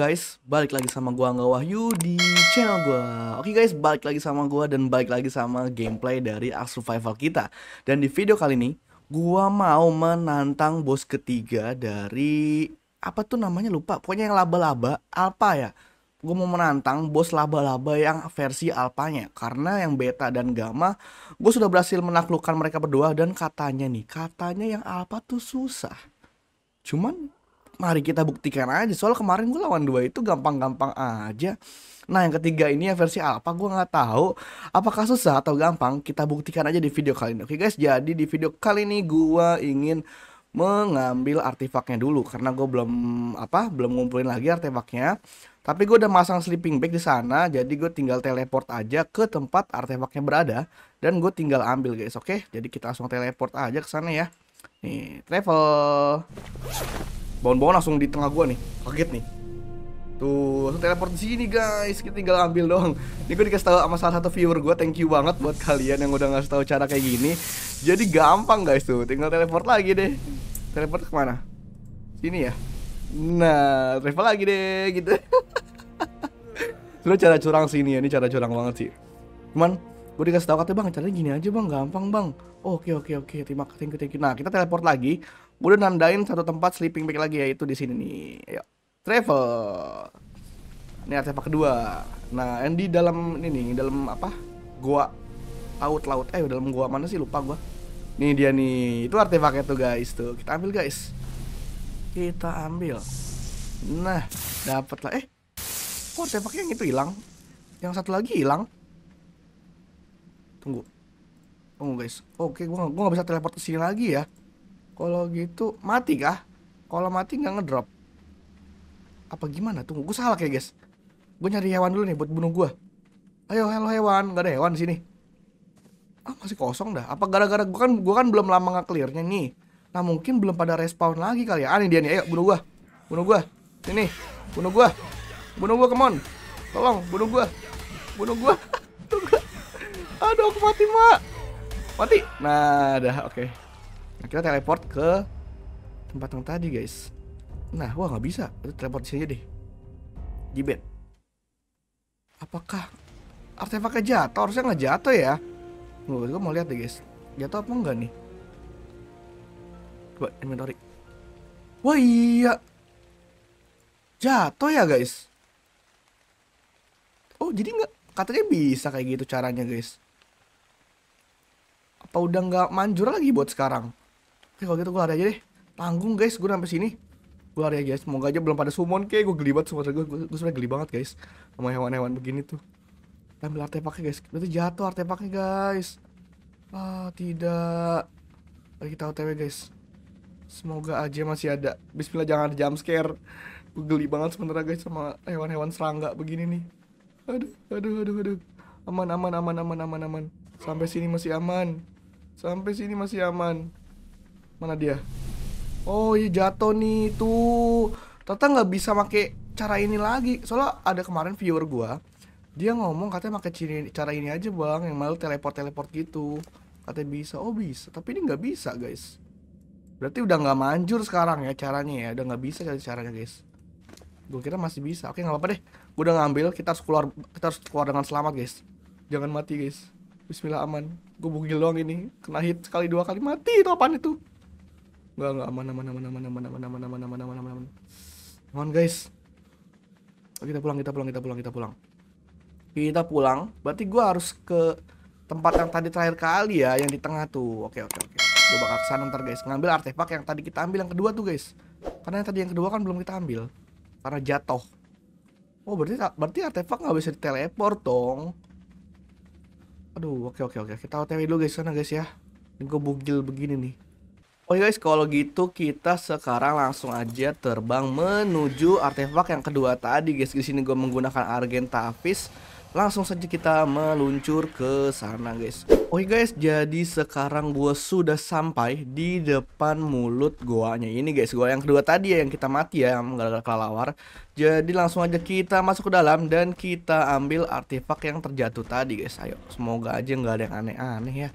guys, balik lagi sama gua Angga Wahyu di channel gua. Oke guys, balik lagi sama gua dan balik lagi sama gameplay dari Ark Survival kita. Dan di video kali ini, gua mau menantang bos ketiga dari apa tuh namanya lupa. Pokoknya yang laba-laba, alpha ya. Gua mau menantang bos laba-laba yang versi alpanya Karena yang beta dan gamma gua sudah berhasil menaklukkan mereka berdua Dan katanya nih Katanya yang alpha tuh susah Cuman mari kita buktikan aja soal kemarin gue lawan dua itu gampang-gampang aja nah yang ketiga ini yang versi apa gue nggak tahu apakah susah atau gampang kita buktikan aja di video kali ini oke guys jadi di video kali ini gue ingin mengambil artefaknya dulu karena gue belum apa belum ngumpulin lagi artefaknya tapi gue udah masang sleeping bag di sana jadi gue tinggal teleport aja ke tempat artefaknya berada dan gue tinggal ambil guys oke jadi kita langsung teleport aja ke sana ya nih travel Bawon-bawon langsung di tengah gua nih. Kaget nih. Tuh, langsung teleport di sini guys. Kita tinggal ambil doang. Ini gue dikasih tahu sama salah satu viewer gua, Thank you banget buat kalian yang udah ngasih tahu cara kayak gini. Jadi gampang guys tuh. Tinggal teleport lagi deh. Teleport kemana? Sini ya. Nah, travel lagi deh gitu. Sudah cara curang sini, ini ya. Ini cara curang banget sih. Cuman gue dikasih tahu katanya bang caranya gini aja bang gampang bang. Oke oke oke terima kasih thank you, thank you. Nah kita teleport lagi boleh nandain satu tempat sleeping bag lagi ya itu di sini nih Ayo. travel ini artefak kedua nah yang di dalam ini nih dalam apa gua laut laut eh dalam gua mana sih lupa gua nih dia nih itu artefaknya tuh guys tuh kita ambil guys kita ambil nah dapat lah eh kok artefaknya yang itu hilang yang satu lagi hilang tunggu tunggu guys oke gua gua nggak bisa teleport ke sini lagi ya kalau gitu mati kah? Kalau mati nggak ngedrop? Apa gimana? Tunggu, gue salah kayak guys. Gue nyari hewan dulu nih buat bunuh gue. Ayo, halo hewan, Gak ada hewan di sini. Ah masih kosong dah. Apa gara-gara gue kan gue kan belum lama nggak clearnya nih. Nah mungkin belum pada respawn lagi kali ya. Ah ini dia nih, ayo bunuh gue, bunuh gue, sini, bunuh gue, bunuh gue, kemon, tolong bunuh gue, bunuh gue. Aduh aku mati mak Mati Nah dah oke okay nah, kita teleport ke tempat yang tadi guys nah wah nggak bisa itu teleport sini aja deh di bed apakah artefaknya jatuh harusnya nggak jatuh ya Nggak, gue mau lihat deh guys jatuh apa enggak nih coba inventory wah iya jatuh ya guys oh jadi nggak katanya bisa kayak gitu caranya guys apa udah nggak manjur lagi buat sekarang Oke kalau gitu gue lari aja deh. Tanggung guys, gue sampai sini. Gue lari aja guys. Semoga aja belum pada summon kayak gue geli banget sumpah gue. Gue geli banget guys sama hewan-hewan begini tuh. Kita ambil artefaknya guys. Berarti jatuh artefaknya guys. Ah, tidak. lagi kita OTW guys. Semoga aja masih ada. Bismillah jangan ada jump scare. Gue geli banget sebenarnya guys sama hewan-hewan serangga begini nih. Aduh, aduh, aduh, aduh. Aman, aman, aman, aman, aman, aman. Sampai sini masih aman. Sampai sini masih aman. Mana dia? Oh iya jatuh nih tuh. Tata nggak bisa pakai cara ini lagi. Soalnya ada kemarin viewer gua dia ngomong katanya pakai cara ini aja bang yang malu teleport teleport gitu katanya bisa oh bisa tapi ini nggak bisa guys berarti udah nggak manjur sekarang ya caranya ya udah nggak bisa cari caranya guys gue kira masih bisa oke nggak apa-apa deh gue udah ngambil kita harus keluar kita harus keluar dengan selamat guys jangan mati guys Bismillah aman gue bugil doang ini kena hit sekali dua kali mati itu apaan itu Enggak, enggak aman aman aman aman aman aman aman aman aman aman aman aman. Aman guys. Kita pulang, kita pulang, kita pulang, kita pulang. Kita pulang. Berarti gua harus ke tempat yang tadi terakhir kali ya, yang di tengah tuh. Oke, oke, oke. Gua bakal kesana ntar guys. Ngambil artefak yang tadi kita ambil yang kedua tuh guys. Karena yang tadi yang kedua kan belum kita ambil. Karena jatuh. Oh, berarti berarti artefak nggak bisa diteleport dong. Aduh, oke oke oke. Kita OTW dulu guys sana guys ya. Ini gue bugil begini nih. Oke oh, okay guys, kalau gitu kita sekarang langsung aja terbang menuju artefak yang kedua tadi guys. Di sini gue menggunakan Argentavis. Langsung saja kita meluncur ke sana guys. Oke okay guys, jadi sekarang gue sudah sampai di depan mulut goanya ini guys. Gua yang kedua tadi ya yang kita mati ya, yang gara-gara kelawar. Jadi langsung aja kita masuk ke dalam dan kita ambil artefak yang terjatuh tadi guys. Ayo, semoga aja nggak ada yang aneh-aneh ya.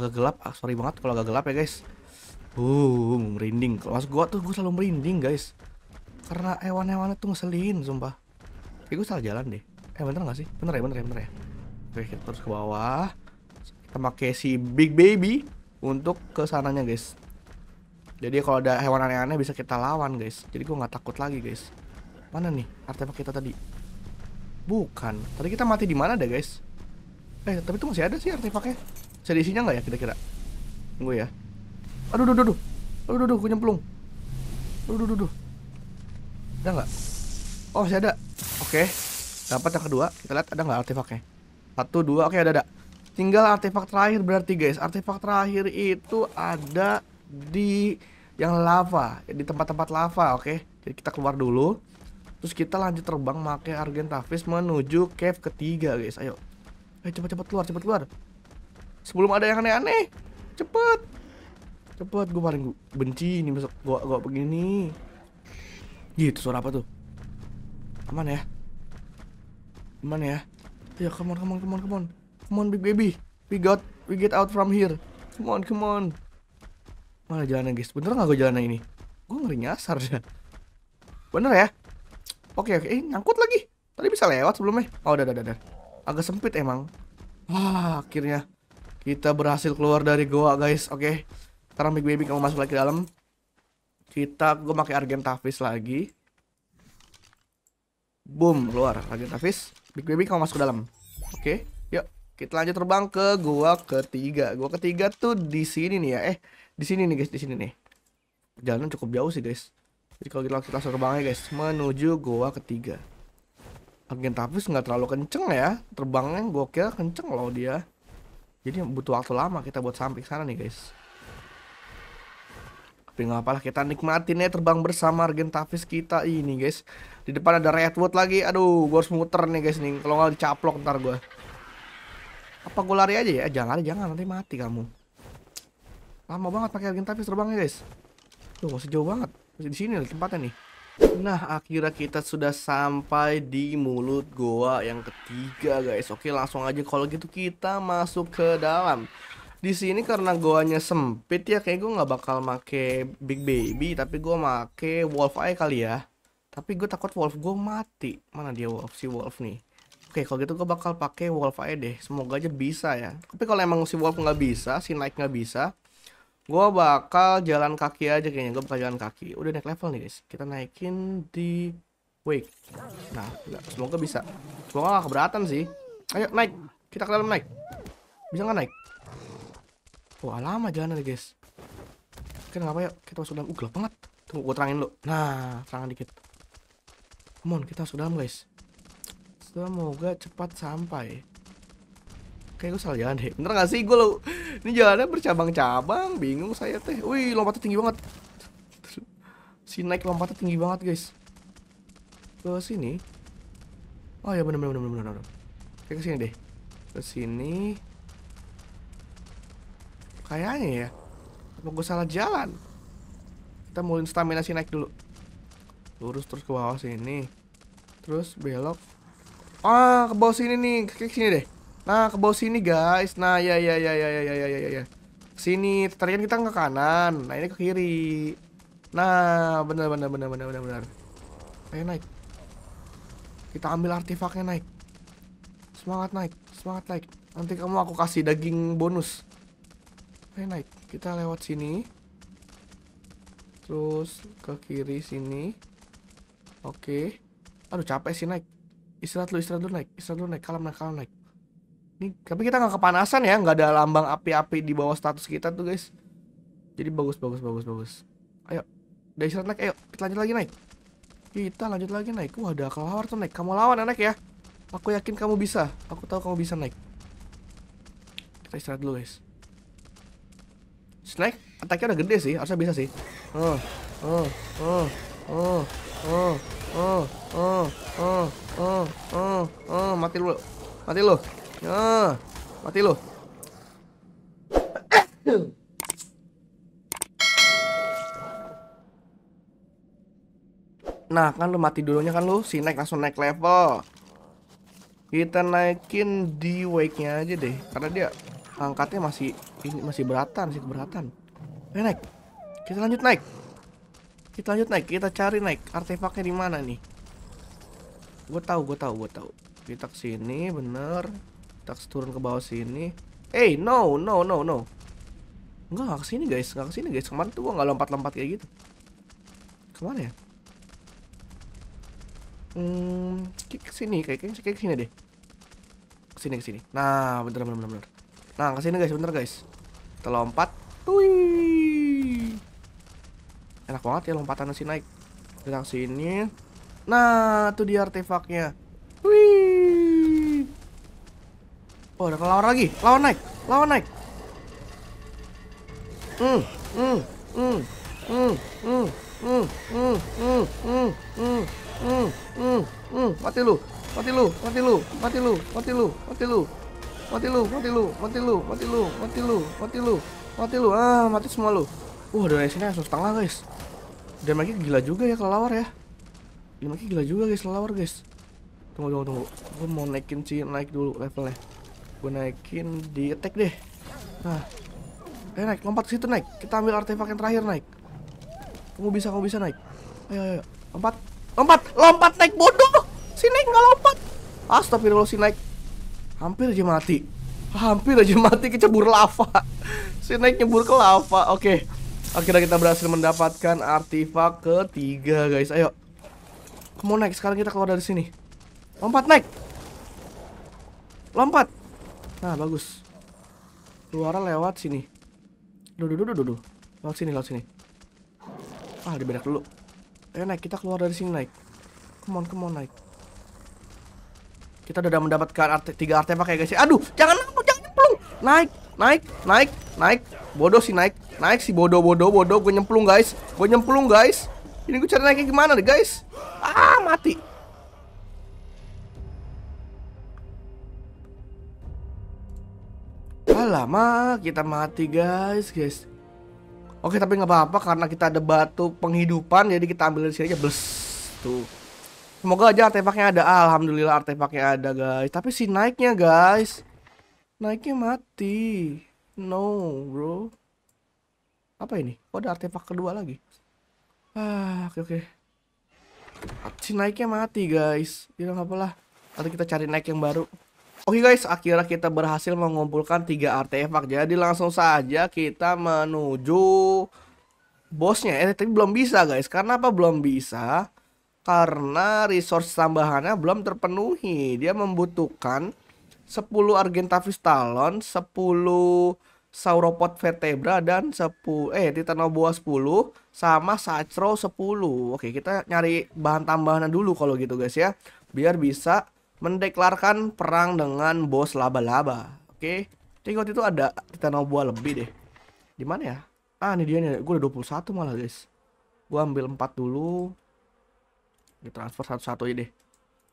Agak gelap, ah, sorry banget kalau agak gelap ya guys. Uh, merinding. Kalau gua tuh gua selalu merinding, guys. Karena hewan-hewannya tuh ngeselin, sumpah. Eh, gua salah jalan deh. Eh, bener gak sih? Bener ya, bener ya, bener ya. Oke, kita terus ke bawah. Kita pakai si Big Baby untuk ke sananya, guys. Jadi kalau ada hewan aneh-aneh bisa kita lawan, guys. Jadi gua nggak takut lagi, guys. Mana nih artefak kita tadi? Bukan. Tadi kita mati di mana deh, guys? Eh, tapi itu masih ada sih artefaknya. Bisa diisinya nggak ya kira-kira? Tunggu ya. Aduh, aduh, aduh. Aduh, aduh, gue nyemplung. Aduh, aduh, aduh. Ada nggak? Oh, masih ada. Oke. Okay. Dapat yang kedua. Kita lihat ada nggak artefaknya. Satu, dua. Oke, okay, ada, ada. Tinggal artefak terakhir berarti, guys. Artefak terakhir itu ada di yang lava. Di tempat-tempat lava, oke. Okay? Jadi kita keluar dulu. Terus kita lanjut terbang pakai Argentavis menuju cave ketiga, guys. Ayo. Ayo, eh, cepat-cepat keluar, cepat keluar. Sebelum ada yang aneh-aneh. Cepet cepet gue paling benci ini besok gue gue begini gitu suara apa tuh aman ya aman ya ya come on come on come on come on come on big baby we got we get out from here come on come on mana jalannya guys bener nggak gue jalannya ini gue ngeri nyasar ya bener ya oke oke eh nyangkut lagi tadi bisa lewat sebelumnya oh udah udah udah agak sempit emang wah akhirnya kita berhasil keluar dari goa guys oke okay sekarang Big Baby kamu masuk lagi dalam kita gue pakai Argentavis lagi boom keluar Argentavis Big Baby kamu masuk ke dalam oke okay, yuk kita lanjut terbang ke gua ketiga gua ketiga tuh di sini nih ya eh di sini nih guys di sini nih jalan cukup jauh sih guys jadi kalau kita, langsung langsung terbangnya guys menuju gua ketiga Argentavis nggak terlalu kenceng ya terbangnya kira kenceng loh dia jadi butuh waktu lama kita buat sampai sana nih guys tapi nggak apa-apa kita nikmatin ya terbang bersama Tavis kita ini guys. Di depan ada Redwood lagi. Aduh, gue harus muter nih guys nih. Kalau nggak dicaplok ntar gue. Apa gue lari aja ya? Eh, jangan lari, jangan nanti mati kamu. Lama banget pakai terbang terbangnya guys. Tuh, masih jauh banget. Masih di sini lah tempatnya nih. Nah, akhirnya kita sudah sampai di mulut goa yang ketiga, guys. Oke, langsung aja kalau gitu kita masuk ke dalam di sini karena goanya sempit ya kayak gue nggak bakal make big baby tapi gue make wolf eye kali ya tapi gue takut wolf gue mati mana dia wolf si wolf nih Oke, kalau gitu gue bakal pakai Wolf eye deh. Semoga aja bisa ya. Tapi kalau emang si Wolf nggak bisa, si Knight nggak bisa, gue bakal jalan kaki aja kayaknya. Gue bakal jalan kaki. Udah naik level nih guys. Kita naikin di Wake. Nah, enggak. semoga bisa. Semoga nggak keberatan sih. Ayo naik. Kita ke dalam naik. Bisa nggak naik? Wah lama jalannya guys Oke apa yuk Kita masuk dalam Uh banget Tunggu gue terangin lo, Nah terangin dikit Come on kita masuk dalam guys Semoga cepat sampai Kayak gue salah jalan deh Bener gak sih gue lo Ini jalannya bercabang-cabang Bingung saya teh Wih lompatnya tinggi banget Si naik lompatnya tinggi banget guys Ke sini Oh ya bener bener bener bener, bener. Kayak ke sini deh Ke sini Kayaknya ya. Apa gue salah jalan? Kita mulai stamina sih naik dulu. Lurus terus ke bawah sini. Terus belok. Ah, ke bawah sini nih. Ke sini deh. Nah, ke bawah sini, guys. Nah, ya ya ya ya ya ya ya ya ya. Sini, tadi kan kita ke kanan. Nah, ini ke kiri. Nah, benar benar benar benar benar benar. Ayo naik. Kita ambil artefaknya naik. Semangat naik, semangat naik. Nanti kamu aku kasih daging bonus. Oke naik Kita lewat sini Terus ke kiri sini Oke Aduh capek sih naik Istirahat dulu istirahat dulu naik Istirahat dulu naik Kalem naik kalem naik Nih, tapi kita nggak kepanasan ya, nggak ada lambang api-api di bawah status kita tuh guys. Jadi bagus, bagus, bagus, bagus. Ayo, udah istirahat naik, ayo kita lanjut lagi naik. Kita lanjut lagi naik. Wah, ada kelawar tuh naik. Kamu lawan anak ya, ya. Aku yakin kamu bisa. Aku tahu kamu bisa naik. Kita istirahat dulu guys. Snake attack udah gede sih, harusnya bisa sih. mati lu. Mati lu. mati lu. Nah, kan lu mati dulunya kan lu, si naik langsung naik level. Kita naikin di wake-nya aja deh, karena dia angkatnya masih ini masih beratan sih keberatan eh, naik kita lanjut naik kita lanjut naik kita cari naik artefaknya di mana nih gue tahu gue tahu gue tahu kita ke sini, bener kita turun ke bawah sini eh hey, no no no no nggak ke sini guys, ke sini guys Kemarin tuh gue nggak lompat-lompat kayak gitu Kemana ya? Hmm, kesini, kayaknya kayak sini deh Ke sini, ke sini. Nah, bener, bener, bener, bener Nah, kesini guys, bentar guys. Kita lompat. Tui. Enak banget ya lompatannya sih naik. Kita sini. Nah, tuh dia artefaknya. Wih. Oh, ada lawan lagi. Lawan naik. Lawan naik. Hmm, hmm, hmm, hmm, hmm, hmm, hmm, hmm, hmm, hmm, hmm, hmm, mati lu, mati lu, mati lu, mati lu, mati lu, mati lu mati lu, mati lu, mati lu, mati lu, mati lu, mati lu, mati lu, ah mati semua lu. Wah uh, sini langsung setengah guys. Dan lagi gila juga ya kelelawar ya. makin lagi gila juga guys kelelawar guys. Tunggu tunggu tunggu, gua mau naikin sih naik dulu levelnya. gua naikin di attack deh. Nah, eh naik lompat ke situ naik. Kita ambil artefak yang terakhir naik. Kamu bisa, kamu bisa naik. Ayo ayo, ayo. lompat, lompat, lompat naik bodoh. Si naik nggak lompat. Astagfirullah si naik hampir aja mati hampir aja mati kecebur lava si naik nyebur ke lava oke okay. akhirnya kita berhasil mendapatkan artefak ketiga guys ayo kamu naik sekarang kita keluar dari sini lompat naik lompat nah bagus keluar lewat sini duh duh duh duh duh lewat sini lewat sini ah dibedak dulu ayo naik kita keluar dari sini naik come on come on naik kita udah mendapatkan arte tiga artefak ya guys. Ya. Aduh, jangan jangan nyemplung. Naik, naik, naik, naik. Bodoh sih naik. Naik sih bodoh bodoh bodoh gue nyemplung guys. Gue nyemplung guys. Ini gue cari naiknya gimana nih guys? Ah, mati. Lama kita mati guys, guys. Oke, tapi nggak apa-apa karena kita ada batu penghidupan jadi kita ambil dari sini aja. Bles. Tuh. Semoga aja artefaknya ada. Alhamdulillah artefaknya ada, guys. Tapi si naiknya, guys. Naiknya mati. No, bro. Apa ini? Kok ada artefak kedua lagi? Ah, oke okay, oke. Okay. Si naiknya mati, guys. Ya nggak apalah. Nanti kita cari naik yang baru. Oke guys, akhirnya kita berhasil mengumpulkan tiga artefak. Jadi langsung saja kita menuju bosnya. Eh, tapi belum bisa guys. Karena apa belum bisa? karena resource tambahannya belum terpenuhi. Dia membutuhkan 10 Argentavis Talon, 10 Sauropod vertebra dan 10 eh Titanoboa 10 sama Sacro 10. Oke, kita nyari bahan tambahannya dulu kalau gitu guys ya, biar bisa mendeklarkan perang dengan bos laba-laba. Oke. Jadi itu ada Titanoboa lebih deh. Di mana ya? Ah, ini dia nih. Gue udah 21 malah, guys. Gue ambil 4 dulu. Ini transfer satu-satu ini.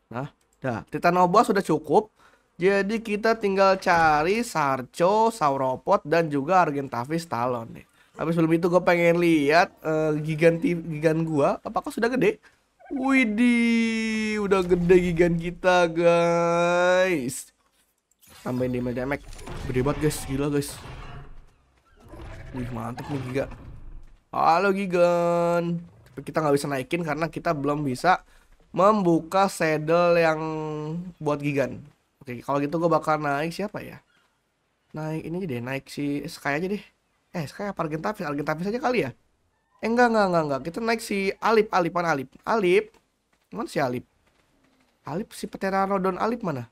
Nah, dah. Titanoboa sudah cukup. Jadi kita tinggal cari Sarco, Sauropod, dan juga Argentavis Talon nih. Tapi sebelum itu gue pengen lihat uh, eh, giganti gigan gua apakah sudah gede? Widih, udah gede gigan kita, guys. Tambahin damage damage. Gede banget, guys. Gila, guys. Wih, mantep nih Giga. Halo, Gigan kita nggak bisa naikin karena kita belum bisa membuka saddle yang buat gigan oke kalau gitu gue bakal naik siapa ya naik ini deh naik si Sky aja deh eh Sky apa Argentavis Argentavis aja kali ya eh enggak enggak enggak enggak kita naik si Alip Alip mana Alip Alip mana si Alip Alip si Pteranodon Alip mana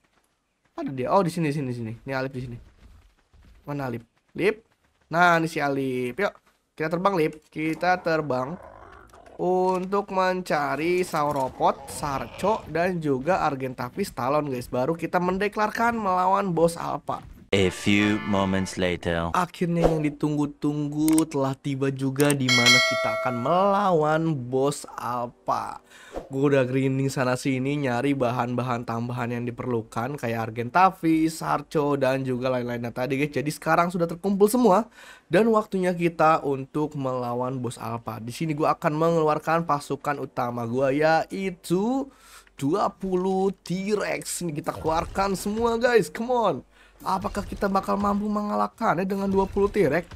ada dia oh di sini sini sini ini Alip di sini mana Alip Lip nah ini si Alip yuk kita terbang Lip kita terbang untuk mencari Sauropod, Sarco, dan juga Argentavis Talon guys. Baru kita mendeklarkan melawan bos Alpha. A few moments later. Akhirnya yang ditunggu-tunggu telah tiba juga di mana kita akan melawan bos Alpha. Gue udah grinding sana sini nyari bahan-bahan tambahan yang diperlukan kayak Argentavis, Harco dan juga lain-lainnya tadi guys. Jadi sekarang sudah terkumpul semua dan waktunya kita untuk melawan bos Alpha. Di sini gue akan mengeluarkan pasukan utama gue yaitu 20 T-Rex. Ini kita keluarkan semua guys. Come on. Apakah kita bakal mampu mengalahkannya dengan 20 T-Rex?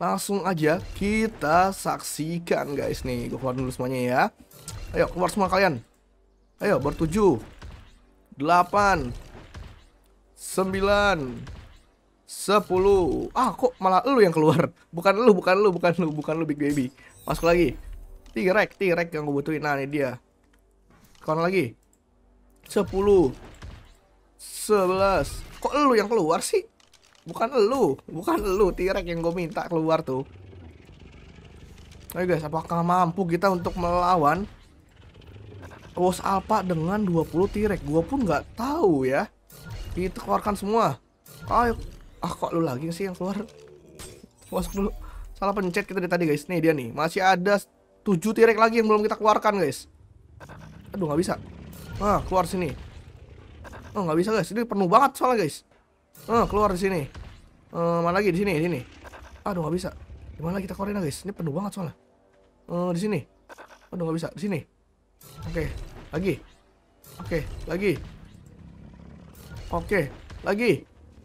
Langsung aja kita saksikan guys nih. Gue keluar dulu semuanya ya. Ayo keluar semua kalian. Ayo bertujuh. Delapan. Sembilan. Sepuluh. Ah kok malah lu yang keluar. Bukan lu, bukan lu, bukan lu, bukan lu Big Baby. Masuk lagi. T-Rex, T-Rex yang gue butuhin. Nah ini dia. Kawan lagi. Sepuluh. 11 Kok lu yang keluar sih? Bukan lu Bukan lu T-Rex yang gue minta keluar tuh Oke guys, apakah mampu kita untuk melawan Bos Alpha dengan 20 T-Rex? Gue pun gak tahu ya. Itu keluarkan semua. Ayo. Ah kok lu lagi sih yang keluar? Masuk dulu. Salah pencet kita dari tadi guys. Nih dia nih. Masih ada 7 T-Rex lagi yang belum kita keluarkan guys. Aduh gak bisa. Nah, keluar sini. Oh nggak bisa guys, ini penuh banget soalnya guys. Oh keluar di sini. Uh, mana lagi di sini, di sini. Aduh nggak bisa. gimana kita keluarin guys? Ini penuh banget soalnya. Uh, di sini. Aduh nggak bisa. Di sini. Oke, okay. lagi. Oke, okay. lagi. Oke, okay. lagi.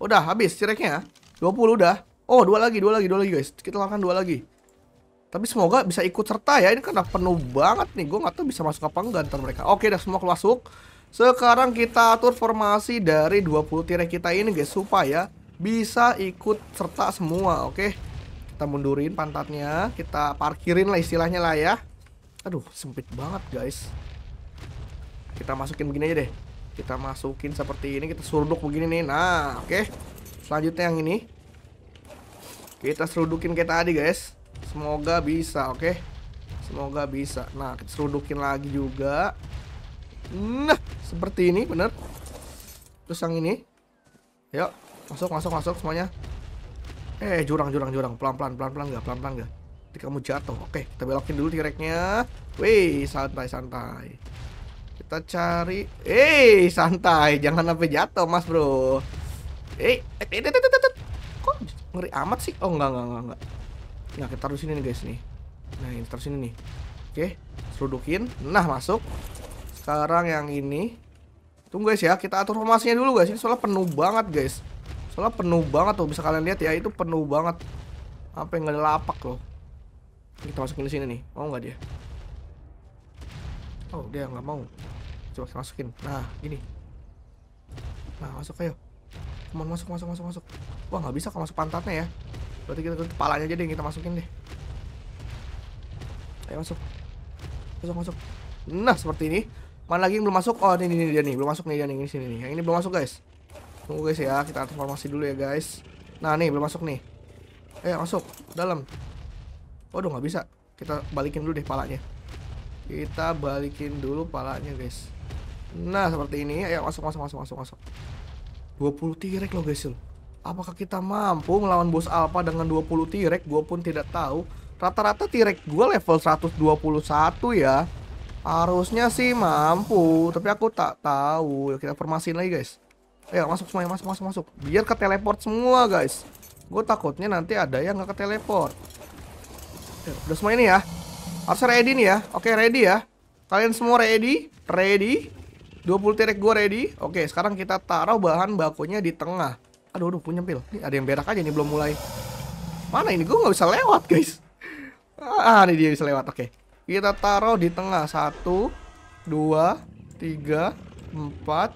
Udah habis cireknya. 20 udah. Oh, dua lagi, dua lagi, dua lagi guys. Kita lakukan dua lagi. Tapi semoga bisa ikut serta ya. Ini karena penuh banget nih. Gue nggak tahu bisa masuk apa enggak ntar mereka. Oke, udah semua keluar masuk. Sekarang kita atur formasi dari 20 tirai kita ini guys supaya bisa ikut serta semua, oke. Kita mundurin pantatnya, kita parkirin lah istilahnya lah ya. Aduh, sempit banget guys. Kita masukin begini aja deh. Kita masukin seperti ini, kita suruduk begini nih. Nah, oke. Selanjutnya yang ini. Kita serudukin kayak tadi guys. Semoga bisa, oke. Semoga bisa. Nah, kita serudukin lagi juga. Nah, seperti ini bener terus yang ini yuk masuk masuk masuk semuanya eh jurang jurang jurang pelan pelan pelan pelan nggak pelan pelan nggak nanti kamu jatuh oke kita belokin dulu tireknya wih santai santai kita cari eh santai jangan sampai jatuh mas bro eh eh eh, eh, eh, eh kok ngeri amat sih oh nggak nggak nggak nggak, nah kita taruh sini nih guys nih nah ini taruh sini nih oke serudukin nah masuk sekarang yang ini Tunggu guys ya, kita atur formasinya dulu guys. Ini soalnya penuh banget guys. Soalnya penuh banget tuh, bisa kalian lihat ya, itu penuh banget. Sampai nggak ada lapak loh. Kita masukin di sini nih. Mau nggak dia? Oh, dia nggak mau. Coba kita masukin. Nah, gini. Nah, masuk ayo. Cuman masuk, masuk, masuk, masuk. Wah, nggak bisa kalau masuk pantatnya ya. Berarti kita kepalanya aja deh kita masukin deh. Ayo masuk. Masuk, masuk. Nah, seperti ini. Mana lagi yang belum masuk? Oh, ini, ini, dia nih, belum masuk nih dia nih, ini sini nih. Yang ini belum masuk, guys. Tunggu guys ya, kita transformasi dulu ya, guys. Nah, nih belum masuk nih. Eh, masuk dalam. Waduh, nggak bisa. Kita balikin dulu deh palanya. Kita balikin dulu palanya, guys. Nah, seperti ini. Ayo masuk, masuk, masuk, masuk, masuk. 20 tirek loh, guys. Apakah kita mampu melawan bos alpha dengan 20 tirek? Gue pun tidak tahu. Rata-rata tirek gue level 121 ya. Harusnya sih mampu, tapi aku tak tahu. Kita formasiin lagi, guys. Ayo masuk semuanya, masuk, masuk, masuk. Biar ke teleport semua, guys. Gue takutnya nanti ada yang nggak ke teleport. Udah semua ini ya. harus ready nih ya. Oke, ready ya. Kalian semua ready? Ready? 20 terek gue ready. Oke, sekarang kita taruh bahan bakunya di tengah. Aduh, aduh, punya pil. Ini ada yang berak aja nih, belum mulai. Mana ini? Gue nggak bisa lewat, guys. Ah, ah, ini dia bisa lewat. Oke kita taruh di tengah satu dua tiga empat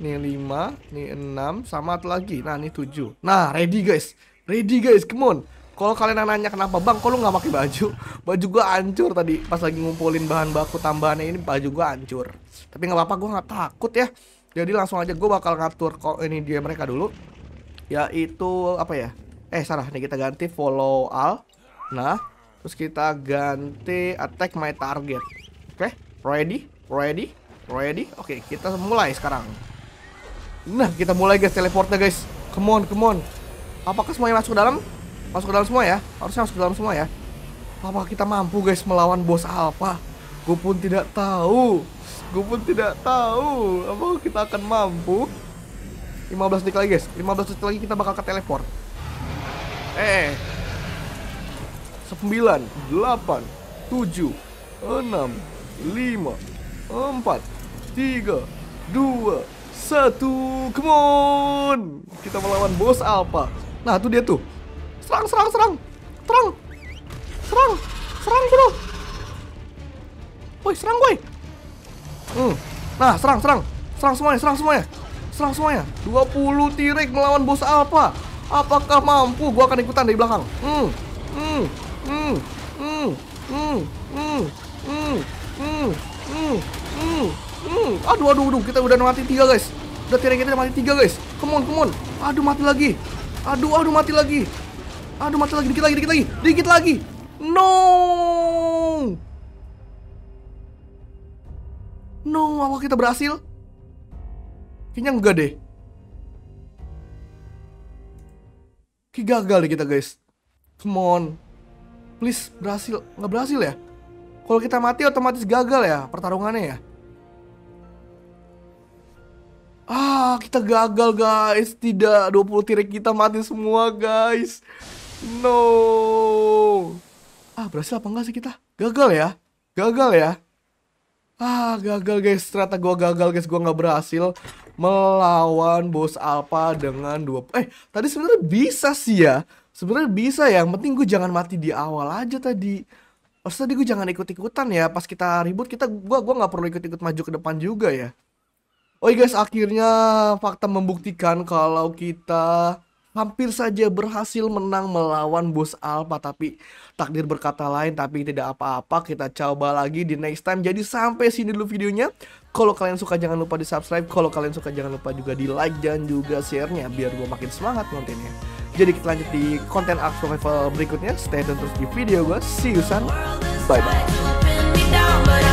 nih lima nih enam sama satu lagi nah ini tujuh nah ready guys ready guys come on kalau kalian nanya kenapa bang kalau nggak pakai baju baju gua hancur tadi pas lagi ngumpulin bahan baku tambahannya ini baju gua hancur tapi nggak apa-apa gua nggak takut ya jadi langsung aja gue bakal ngatur kok ini dia mereka dulu yaitu apa ya eh salah nih kita ganti follow all nah Terus kita ganti attack my target. Oke, okay. ready? Ready? Ready? Oke, okay, kita mulai sekarang. Nah, kita mulai guys teleportnya guys. Come on, come on. Apakah semuanya masuk ke dalam? Masuk ke dalam semua ya? Harusnya masuk ke dalam semua ya. Apa kita mampu guys melawan bos apa? Gue pun tidak tahu. Gue pun tidak tahu apa kita akan mampu. 15 detik lagi guys. 15 detik lagi kita bakal ke teleport. Eh, 9, 8, 7, 6, 5, 4, 3, 2, 1. Come on. Kita melawan bos apa? Nah, itu dia tuh. Serang, serang, serang. Serang. Serang. Serang, bro. Woi, serang, woi. Hmm. Nah, serang, serang. Serang semuanya, serang semuanya. Serang semuanya. 20 tirik melawan bos apa? Apakah mampu? Gua akan ikutan dari belakang. Hmm. Hmm. Aduh, aduh, aduh, kita udah mati tiga guys. Udah tiga kita mati tiga guys. Come on, come on. Aduh, mati lagi. Aduh, aduh, mati lagi. Aduh, mati lagi, dikit lagi, dikit lagi, dikit lagi. No. No, apa kita berhasil? Kayaknya enggak deh. Kayak gagal deh kita guys. Come on please berhasil nggak berhasil ya kalau kita mati otomatis gagal ya pertarungannya ya ah kita gagal guys tidak 20 tirik kita mati semua guys no ah berhasil apa enggak sih kita gagal ya gagal ya ah gagal guys ternyata gua gagal guys gua nggak berhasil melawan bos alpha dengan dua. eh tadi sebenarnya bisa sih ya sebenarnya bisa ya yang penting gue jangan mati di awal aja tadi Oh tadi gue jangan ikut-ikutan ya pas kita ribut kita gue gua nggak perlu ikut-ikut maju ke depan juga ya Oh iya guys akhirnya fakta membuktikan kalau kita hampir saja berhasil menang melawan bos Alpha tapi takdir berkata lain tapi tidak apa-apa kita coba lagi di next time jadi sampai sini dulu videonya kalau kalian suka jangan lupa di subscribe kalau kalian suka jangan lupa juga di like dan juga share nya biar gue makin semangat nontonnya jadi kita lanjut di konten Ark Survival berikutnya. Stay tune terus di video gue. See you soon. Bye-bye.